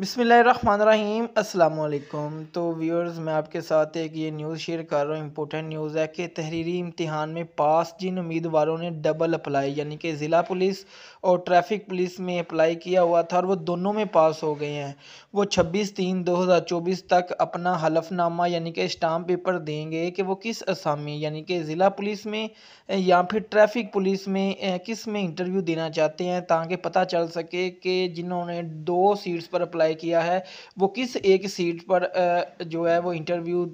बिसमीम् अल्लाम तो व्यूअर्स मैं आपके साथ एक ये न्यूज़ शेयर कर रहा हूँ इंपॉर्टेंट न्यूज़ है कि तहरीरी इम्तहान में पास जिन उम्मीदवारों ने डबल अप्लाई यानी कि ज़िला पुलिस और ट्रैफिक पुलिस में अप्लाई किया हुआ था और वो दोनों में पास हो गए हैं वो छब्बीस तीन दो हज़ार चौबीस तक अपना हलफनामा यानी कि स्टाम्प पेपर देंगे कि वो किस असामी यानी कि ज़िला पुलिस में या फिर ट्रैफिक पुलिस में किस में इंटरव्यू देना चाहते हैं ताकि पता चल सके कि जिन्होंने दो सीट्स पर अप्लाई अप्लाई किया है वो किस एक सीट पर जो है वो इंटरव्यू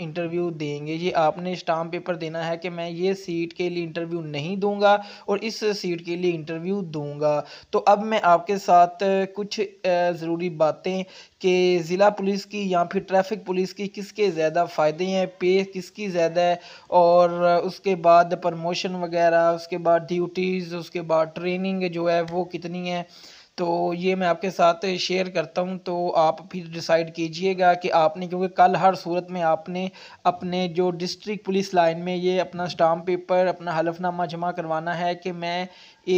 इंटरव्यू देंगे ये आपने स्टाम्प पेपर देना है कि मैं ये सीट के लिए इंटरव्यू नहीं दूंगा और इस सीट के लिए इंटरव्यू दूंगा तो अब मैं आपके साथ कुछ ज़रूरी बातें कि ज़िला पुलिस की या फिर ट्रैफिक पुलिस की किसके ज़्यादा फ़ायदे हैं पे किसकी ज़्यादा है और उसके बाद प्रमोशन वगैरह उसके बाद ड्यूटीज़ उसके बाद ट्रेनिंग जो है वो कितनी है तो ये मैं आपके साथ शेयर करता हूँ तो आप फिर डिसाइड कीजिएगा कि आपने क्योंकि कल हर सूरत में आपने अपने जो डिस्ट्रिक्ट पुलिस लाइन में ये अपना स्टाम्प पेपर अपना हलफनामा जमा करवाना है कि मैं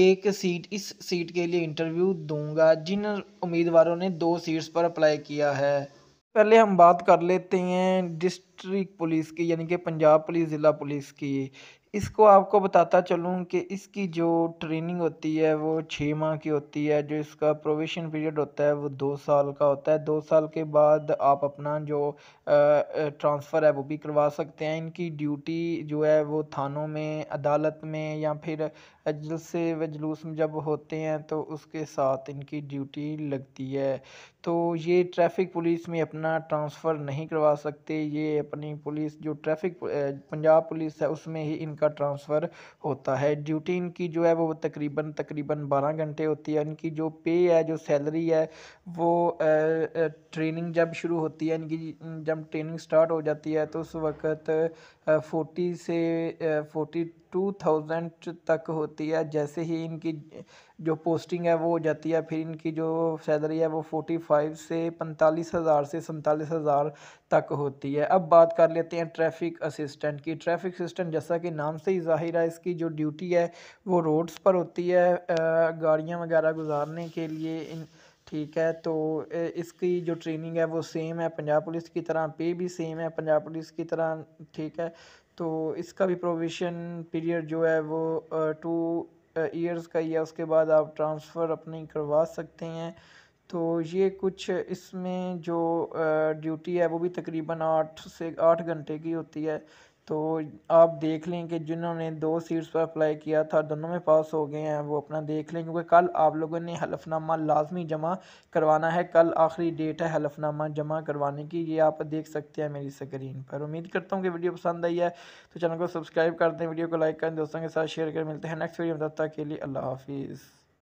एक सीट इस सीट के लिए इंटरव्यू दूंगा जिन उम्मीदवारों ने दो सीट्स पर अप्लाई किया है पहले हम बात कर लेते हैं डिस्ट्रिक्ट पुलिस की यानी कि पंजाब पुलिस ज़िला पुलिस की इसको आपको बताता चलूँ कि इसकी जो ट्रेनिंग होती है वो छः माह की होती है जो इसका प्रोवेशन पीरियड होता है वो दो साल का होता है दो साल के बाद आप अपना जो ट्रांसफ़र है वो भी करवा सकते हैं इनकी ड्यूटी जो है वो थानों में अदालत में या फिर जलसे व जुलूस में जब होते हैं तो उसके साथ इनकी ड्यूटी लगती है तो ये ट्रैफिक पुलिस में अपना ट्रांसफ़र नहीं करवा सकते ये अपनी पुलिस जो ट्रैफिक पंजाब पुलिस है उसमें ही इनका का ट्रांसफ़र होता है ड्यूटी इनकी जो है वो तकरीबन तकरीबन बारह घंटे होती है इनकी जो पे है जो सैलरी है वो ट्रेनिंग जब शुरू होती है इनकी जब ट्रेनिंग स्टार्ट हो जाती है तो उस वक्त फोर्टी से फोर्टी टू थाउजेंड तक होती है जैसे ही इनकी जो पोस्टिंग है वो हो जाती है फिर इनकी जो सैलरी है वो फोर्टी फाइव से पैंतालीस हज़ार से सैंतालीस हज़ार तक होती है अब बात कर लेते हैं ट्रैफिक असिस्टेंट की ट्रैफिक असिस्टेंट जैसा कि नाम से ही जाहिर है इसकी जो ड्यूटी है वो रोड्स पर होती है गाड़ियाँ वगैरह गुजारने के लिए इन ठीक है तो इसकी जो ट्रेनिंग है वो सेम है पंजाब पुलिस की तरह पे भी सेम है पंजाब पुलिस की तरह ठीक है तो इसका भी प्रोविशन पीरियड जो है वो टू ईयर्स का ही है उसके बाद आप ट्रांसफ़र अपनी करवा सकते हैं तो ये कुछ इसमें जो ड्यूटी है वो भी तकरीबन आठ से आठ घंटे की होती है तो आप देख लें कि जिन्होंने दो सीट्स पर अप्लाई किया था दोनों में पास हो गए हैं वो अपना देख लें क्योंकि कल आप लोगों ने हलफनामा लाजमी जमा करवाना है कल आखिरी डेट है हलफनामा जमा करवाने की ये आप देख सकते हैं मेरी स्क्रीन पर उम्मीद करता हूँ कि वीडियो पसंद आई है तो चैनल को सब्सक्राइब कर दें वीडियो को लाइक करें दोस्तों के साथ शेयर करें मिलते हैं नेक्स्ट वीडियो में तब तक के लिए अल्लाह हाफिज़